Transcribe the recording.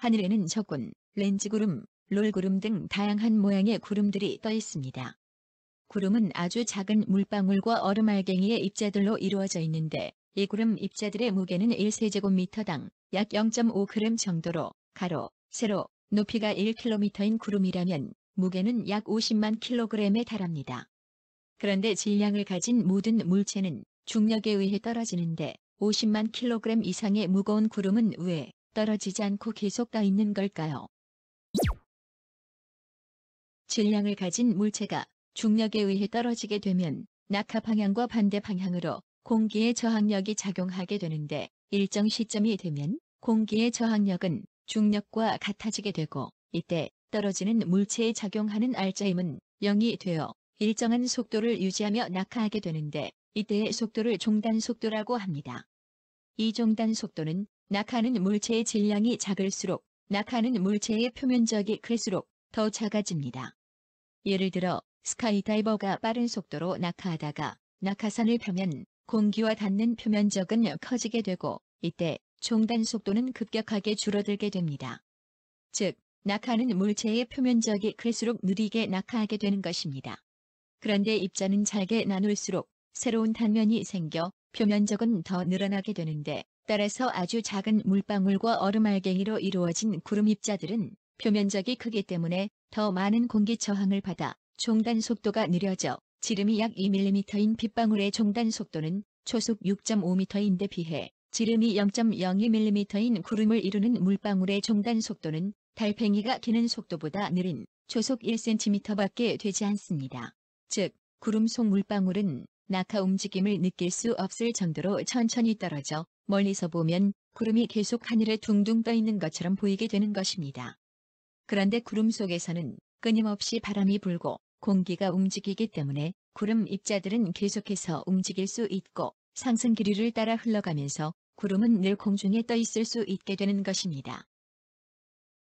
하늘에는 적군, 렌즈구름, 롤구름 등 다양한 모양의 구름들이 떠 있습니다. 구름은 아주 작은 물방울과 얼음알갱이의 입자들로 이루어져 있는데 이 구름 입자들의 무게는 1세제곱미터당 약 0.5g 정도로 가로, 세로, 높이가 1km인 구름이라면 무게는 약 50만 킬로그램에 달합니다. 그런데 질량을 가진 모든 물체는 중력에 의해 떨어지는데 50만 킬로그램 이상의 무거운 구름은 왜 떨어지지 않고 계속 떠 있는 걸까요? 질량을 가진 물체가 중력에 의해 떨어지게 되면 낙하 방향과 반대 방향으로 공기의 저항력이 작용하게 되는데 일정 시점이 되면 공기의 저항력은 중력과 같아지게 되고 이때 떨어지는 물체에 작용하는 알짜임은 0이 되어 일정한 속도를 유지하며 낙하하게 되는데 이때의 속도를 종단 속도라고 합니다. 이 종단 속도는 낙하는 물체의 질량이 작을수록 낙하는 물체의 표면적이 클수록 더 작아집니다. 예를 들어 스카이다이버가 빠른 속도로 낙하하다가 낙하산을 펴면 공기와 닿는 표면적은 커지게 되고 이때 종단 속도는 급격하게 줄어들게 됩니다. 즉, 낙하는 물체의 표면적이 클수록 느리게 낙하하게 되는 것입니다. 그런데 입자는 잘게 나눌수록 새로운 단면이 생겨 표면적은 더 늘어나게 되는데 따라서 아주 작은 물방울과 얼음알갱이로 이루어진 구름 입자들은 표면적이 크기 때문에 더 많은 공기 저항을 받아 종단 속도가 느려져 지름이 약 2mm인 빗방울의 종단 속도는 초속 6.5m인데 비해 지름이 0.02mm인 구름을 이루는 물방울의 종단 속도는 달팽이가 기는 속도보다 느린 초속 1cm밖에 되지 않습니다. 즉, 구름 속 물방울은 낙하 움직임을 느낄 수 없을 정도로 천천히 떨어져 멀리서 보면 구름이 계속 하늘에 둥둥 떠 있는 것처럼 보이게 되는 것입니다. 그런데 구름 속에서는 끊임없이 바람이 불고 공기가 움직이기 때문에 구름 입자들은 계속해서 움직일 수 있고 상승 기류를 따라 흘러가면서 구름은 늘 공중에 떠 있을 수 있게 되는 것입니다.